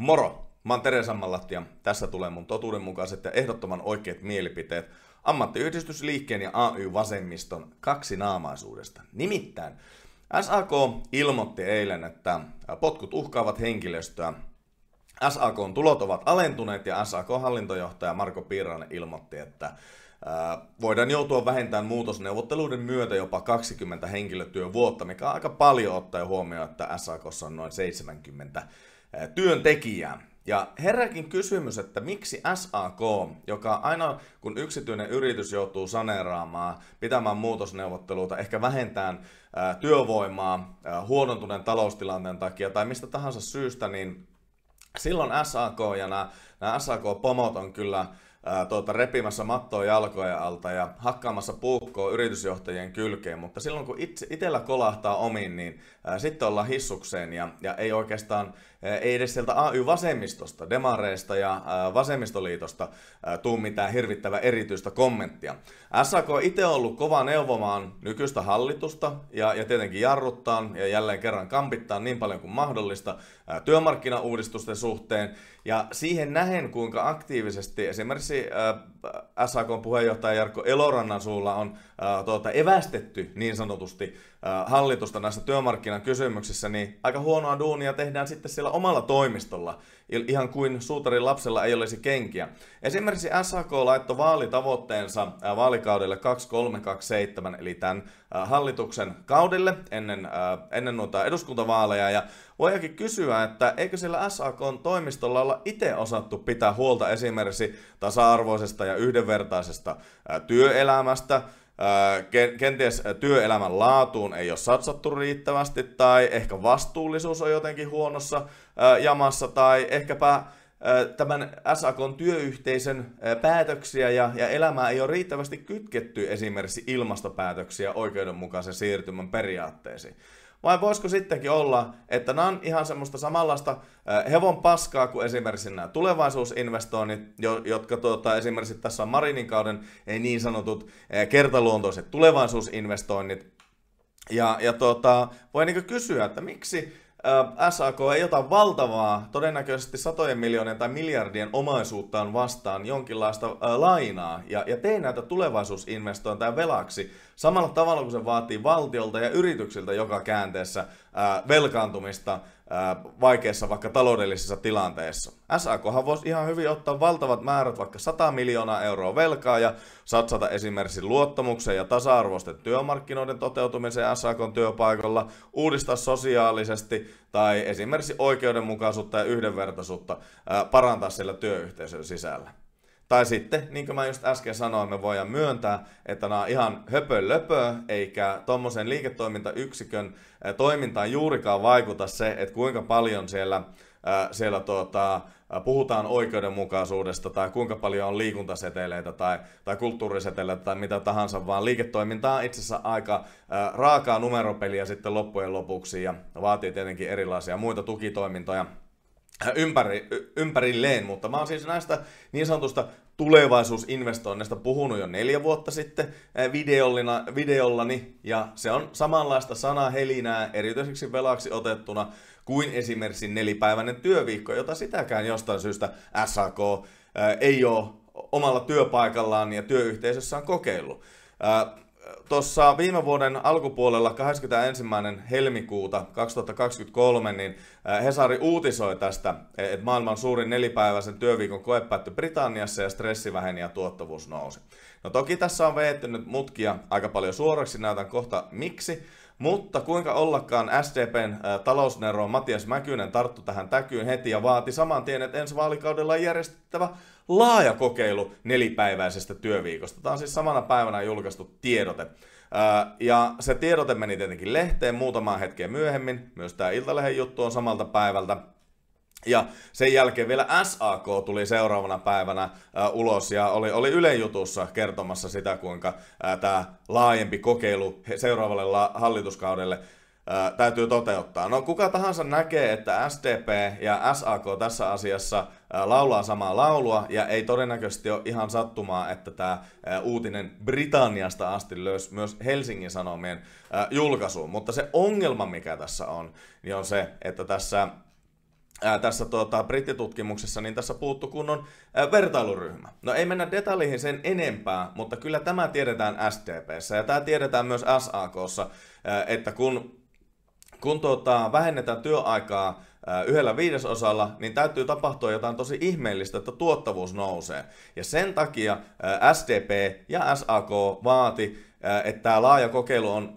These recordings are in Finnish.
Moro! Mä oon Tere Sammallahti ja tässä tulee mun totuudenmukaiset ja ehdottoman oikeat mielipiteet ammattiyhdistysliikkeen ja AY-vasemmiston kaksinaamaisuudesta. Nimittäin SAK ilmoitti eilen, että potkut uhkaavat henkilöstöä. SAKn tulot ovat alentuneet ja SAK-hallintojohtaja Marko Piirainen ilmoitti, että voidaan joutua vähentämään muutosneuvotteluiden myötä jopa 20 henkilötyövuotta, mikä on aika paljon ottaen huomioon, että SAKssa on noin 70 työntekijää. Ja herääkin kysymys, että miksi SAK, joka aina kun yksityinen yritys joutuu saneeraamaan, pitämään muutosneuvotteluita, ehkä vähentään työvoimaa huonontuneen taloustilanteen takia tai mistä tahansa syystä, niin silloin SAK ja nämä, nämä SAK-pomot on kyllä tuota, repimässä mattoa jalkoja alta ja hakkaamassa puukkoa yritysjohtajien kylkeen, mutta silloin kun itse, itsellä kolahtaa omiin, niin ää, sitten ollaan hissukseen ja, ja ei oikeastaan Äh, ei edes sieltä AY-vasemmistosta, demareista ja äh, vasemmistoliitosta äh, tuu mitään hirvittävä erityistä kommenttia. SAK on itse ollut kova neuvomaan nykyistä hallitusta ja, ja tietenkin jarruttaan ja jälleen kerran kampittaan niin paljon kuin mahdollista työmarkkinauudistusten suhteen. Ja siihen nähen, kuinka aktiivisesti esimerkiksi Äh, SAK puheenjohtaja Jarkko Elorannan suulla on äh, tuota, evästetty niin sanotusti äh, hallitusta näissä työmarkkinakysymyksissä, niin aika huonoa duunia tehdään sitten siellä omalla toimistolla, ihan kuin suutarin lapsella ei olisi kenkiä. Esimerkiksi SAK laittoi vaalitavoitteensa äh, vaalikaudelle 2327, eli tämän Äh, hallituksen kaudelle ennen, äh, ennen noita eduskuntavaaleja. Ja voidaankin kysyä, että eikö siellä SAK-toimistolla olla itse osattu pitää huolta esimerkiksi tasa-arvoisesta ja yhdenvertaisesta äh, työelämästä, kenties työelämän laatuun ei ole satsattu riittävästi, tai ehkä vastuullisuus on jotenkin huonossa jamassa, tai ehkäpä tämän SAKn työyhteisön päätöksiä ja, ja elämää ei ole riittävästi kytketty esimerkiksi ilmastopäätöksiä oikeudenmukaisen siirtymän periaatteisiin. Vai voisiko sittenkin olla, että nämä on ihan semmoista samanlaista hevon paskaa kuin esimerkiksi nämä tulevaisuusinvestoinnit, jotka tuota, esimerkiksi tässä on Marinin kauden niin sanotut kertaluontoiset tulevaisuusinvestoinnit. Ja, ja tuota, voi niin kysyä, että miksi SAK ei ota valtavaa, todennäköisesti satojen miljoonien tai miljardien omaisuuttaan vastaan jonkinlaista lainaa ja, ja tee näitä tulevaisuusinvestointeja velaksi samalla tavalla kuin se vaatii valtiolta ja yrityksiltä joka käänteessä velkaantumista vaikeassa vaikka taloudellisessa tilanteessa. SAKhan voisi ihan hyvin ottaa valtavat määrät vaikka 100 miljoonaa euroa velkaa ja satsata esimerkiksi luottamuksen ja tasa-arvoisten työmarkkinoiden toteutumiseen SAKn työpaikalla, uudistaa sosiaalisesti tai esimerkiksi oikeudenmukaisuutta ja yhdenvertaisuutta parantaa siellä työyhteisön sisällä. Tai sitten, niin kuin mä just äsken sanoin, me voidaan myöntää, että nämä on ihan löpö, eikä tuommoisen liiketoimintayksikön toimintaan juurikaan vaikuta se, että kuinka paljon siellä, siellä tuota, puhutaan oikeudenmukaisuudesta tai kuinka paljon on liikuntaseteleitä tai, tai kulttuuriseteleitä tai mitä tahansa, vaan liiketoiminta on itse asiassa aika raakaa numeropeliä sitten loppujen lopuksi ja vaatii tietenkin erilaisia muita tukitoimintoja Äh, ympäri, ympärilleen, mutta mä oon siis näistä niin sanotusta tulevaisuusinvestoinneista puhunut jo neljä vuotta sitten äh, videollina, videollani, ja se on samanlaista helinää erityisesti velaksi otettuna kuin esimerkiksi nelipäiväinen työviikko, jota sitäkään jostain syystä SAK äh, ei ole omalla työpaikallaan ja työyhteisössään kokeillut tuossa viime vuoden alkupuolella 21. helmikuuta 2023, niin Hesari uutisoi tästä, e-, että maailman suurin nelipäiväisen työviikon koe päättyi Britanniassa ja stressi väheni ja tuottavuus nousi. No toki tässä on nyt mutkia aika paljon suoraksi, näytän kohta miksi, mutta kuinka ollakaan SDPn talousnero Matias Mäkynen tarttu tähän täkyyn heti ja vaati saman tien, että ensi vaalikaudella on järjestettävä laaja kokeilu nelipäiväisestä työviikosta. Tämä on siis samana päivänä julkaistu tiedote. ja se tiedote meni tietenkin lehteen muutamaan hetkeen myöhemmin. Myös tämä Iltalehen juttu on samalta päivältä. Ja sen jälkeen vielä SAK tuli seuraavana päivänä äh, ulos ja oli, oli Yle jutussa kertomassa sitä, kuinka äh, tämä laajempi kokeilu seuraavalle la- hallituskaudelle äh, täytyy toteuttaa. No kuka tahansa näkee, että SDP ja SAK tässä asiassa äh, laulaa samaa laulua ja ei todennäköisesti ole ihan sattumaa, että tämä äh, uutinen Britanniasta asti löysi myös Helsingin Sanomien äh, julkaisuun. Mutta se ongelma, mikä tässä on, niin on se, että tässä ää, tässä tuota, brittitutkimuksessa, niin tässä puuttu kunnon ää, vertailuryhmä. No ei mennä detaljeihin sen enempää, mutta kyllä tämä tiedetään STP:ssä ja tämä tiedetään myös SAKssa, ää, että kun, kun tuota, vähennetään työaikaa yhdellä viidesosalla, niin täytyy tapahtua jotain tosi ihmeellistä, että tuottavuus nousee. Ja sen takia SDP ja SAK vaati, että tämä laaja kokeilu on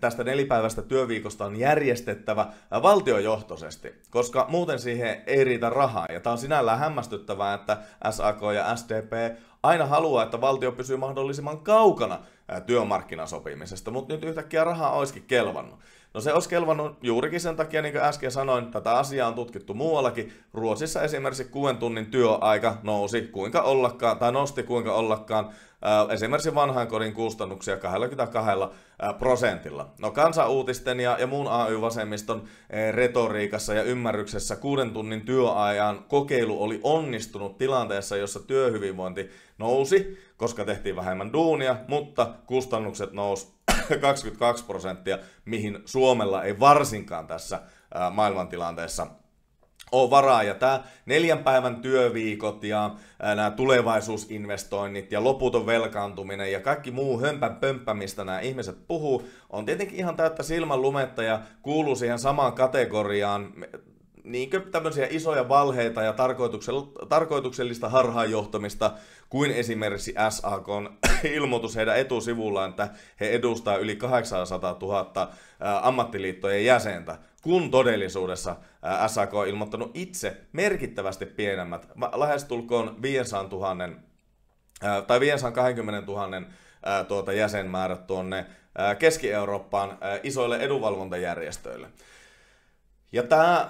tästä nelipäivästä työviikosta on järjestettävä valtiojohtoisesti, koska muuten siihen ei riitä rahaa. Ja tämä on sinällään hämmästyttävää, että SAK ja SDP aina haluaa, että valtio pysyy mahdollisimman kaukana työmarkkinasopimisesta, mutta nyt yhtäkkiä rahaa olisikin kelvannut. No se olisi kelvannut juurikin sen takia, niin kuin äsken sanoin, tätä asiaa on tutkittu muuallakin. Ruotsissa esimerkiksi kuuden tunnin työaika nousi kuinka ollakaan, tai nosti kuinka ollakaan äh, esimerkiksi kodin kustannuksia 22 äh, prosentilla. No kansanuutisten ja, ja muun AY-vasemmiston äh, retoriikassa ja ymmärryksessä kuuden tunnin työajan kokeilu oli onnistunut tilanteessa, jossa työhyvinvointi nousi, koska tehtiin vähemmän duunia, mutta kustannukset nousi 22 prosenttia, mihin Suomella ei varsinkaan tässä maailmantilanteessa on varaa. Ja tämä neljän päivän työviikot ja nämä tulevaisuusinvestoinnit ja loputon velkaantuminen ja kaikki muu hömpän pömppä, mistä nämä ihmiset puhuu, on tietenkin ihan täyttä silmän lumetta ja kuuluu siihen samaan kategoriaan niinkö tämmöisiä isoja valheita ja tarkoituksellista harhaanjohtamista kuin esimerkiksi SAK on ilmoitus heidän etusivullaan, että he edustaa yli 800 000 ammattiliittojen jäsentä, kun todellisuudessa SAK on ilmoittanut itse merkittävästi pienemmät, lähestulkoon 500 000 tai 520 000 tuota jäsenmäärät tuonne Keski-Eurooppaan isoille edunvalvontajärjestöille. Ja tämä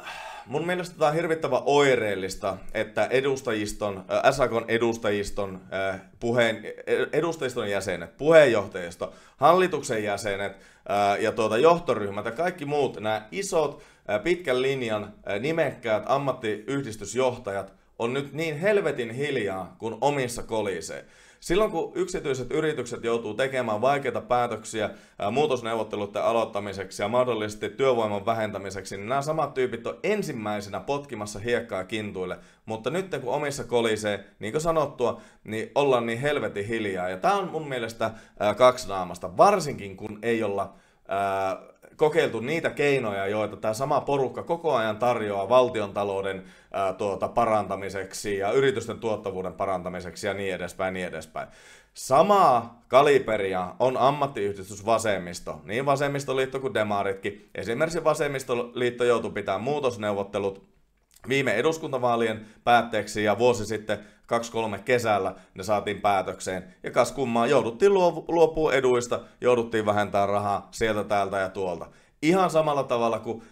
Mun mielestä tämä on hirvittävän oireellista, että edustajiston, äh, SAKon edustajiston, äh, puheen, e, edustajiston jäsenet, puheenjohtajisto, hallituksen jäsenet äh, ja tuota, johtoryhmät ja kaikki muut, nämä isot, äh, pitkän linjan äh, nimekkäät ammattiyhdistysjohtajat on nyt niin helvetin hiljaa kuin omissa kolisee. Silloin kun yksityiset yritykset joutuu tekemään vaikeita päätöksiä muutosneuvotteluiden aloittamiseksi ja mahdollisesti työvoiman vähentämiseksi, niin nämä samat tyypit on ensimmäisenä potkimassa hiekkaa kintuille. Mutta nyt kun omissa kolisee, niin kuin sanottua, niin ollaan niin helvetin hiljaa. Ja tämä on mun mielestä kaksinaamasta, varsinkin kun ei olla kokeiltu niitä keinoja, joita tämä sama porukka koko ajan tarjoaa valtiontalouden ää, tuota, parantamiseksi ja yritysten tuottavuuden parantamiseksi ja niin edespäin, niin edespäin. Samaa kaliberia on ammattiyhdistys vasemmisto, niin vasemmistoliitto kuin demaritkin. Esimerkiksi vasemmistoliitto joutui pitämään muutosneuvottelut viime eduskuntavaalien päätteeksi ja vuosi sitten 2-3 kesällä ne saatiin päätökseen. Ja kas kummaa, jouduttiin luopua eduista, jouduttiin vähentämään rahaa sieltä, täältä ja tuolta. Ihan samalla tavalla kuin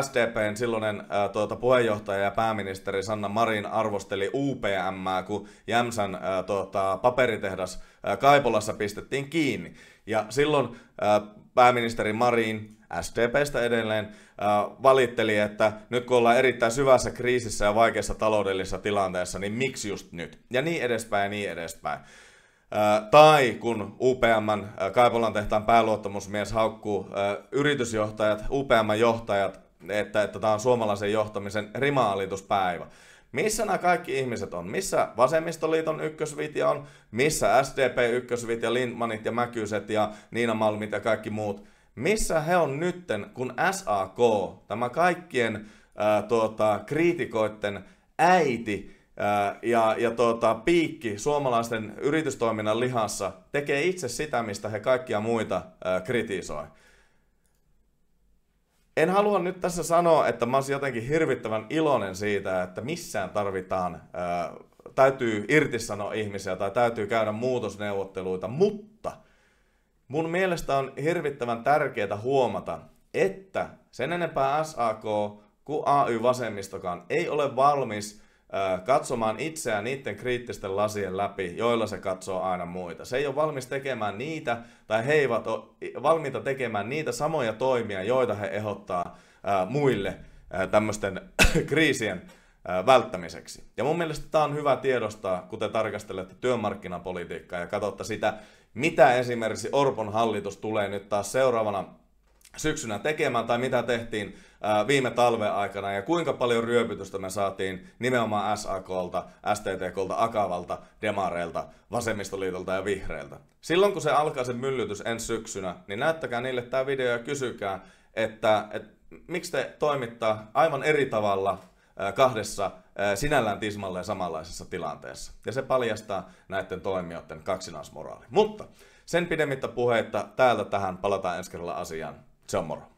SDPn silloinen tuota, puheenjohtaja ja pääministeri Sanna Marin arvosteli UPM, kun Jämsän tuota, paperitehdas Kaipolassa pistettiin kiinni. Ja silloin pääministeri Marin SDPstä edelleen, valitteli, että nyt kun ollaan erittäin syvässä kriisissä ja vaikeassa taloudellisessa tilanteessa, niin miksi just nyt? Ja niin edespäin ja niin edespäin. Tai kun UPMn Kaipolan tehtaan pääluottamusmies haukkuu yritysjohtajat, UPM johtajat, että, että tämä on suomalaisen johtamisen rimaalituspäivä. Missä nämä kaikki ihmiset on? Missä Vasemmistoliiton ykkösvitja on? Missä SDP ykkösvitja, Lindmanit ja Mäkyset ja Niina Malmit ja kaikki muut? Missä he on nytten, kun SAK, tämä kaikkien ää, tuota, kriitikoiden äiti ää, ja, ja tuota, piikki suomalaisten yritystoiminnan lihassa, tekee itse sitä, mistä he kaikkia muita ää, kritisoi. En halua nyt tässä sanoa, että mä olisin jotenkin hirvittävän iloinen siitä, että missään tarvitaan, ää, täytyy irtisanoa ihmisiä tai täytyy käydä muutosneuvotteluita, mutta – Mun mielestä on hirvittävän tärkeää huomata, että sen enempää SAK kuin AY-vasemmistokaan ei ole valmis katsomaan itseään niiden kriittisten lasien läpi, joilla se katsoo aina muita. Se ei ole valmis tekemään niitä, tai he eivät ole valmiita tekemään niitä samoja toimia, joita he ehdottaa muille tämmöisten kriisien välttämiseksi. Ja mun mielestä tämä on hyvä tiedostaa, kun te tarkastelette työmarkkinapolitiikkaa ja katsotte sitä mitä esimerkiksi Orpon hallitus tulee nyt taas seuraavana syksynä tekemään tai mitä tehtiin viime talven aikana ja kuinka paljon ryöpytystä me saatiin nimenomaan SAKlta, STTKlta, Akavalta, Demareilta, Vasemmistoliitolta ja Vihreiltä. Silloin kun se alkaa se myllytys ensi syksynä, niin näyttäkää niille tämä video ja kysykää, että, että miksi te toimittaa aivan eri tavalla kahdessa sinällään tismalleen samanlaisessa tilanteessa. Ja se paljastaa näiden toimijoiden kaksinaismoraali. Mutta sen pidemmittä puheita täältä tähän palataan ensi kerralla asiaan. Se on moro.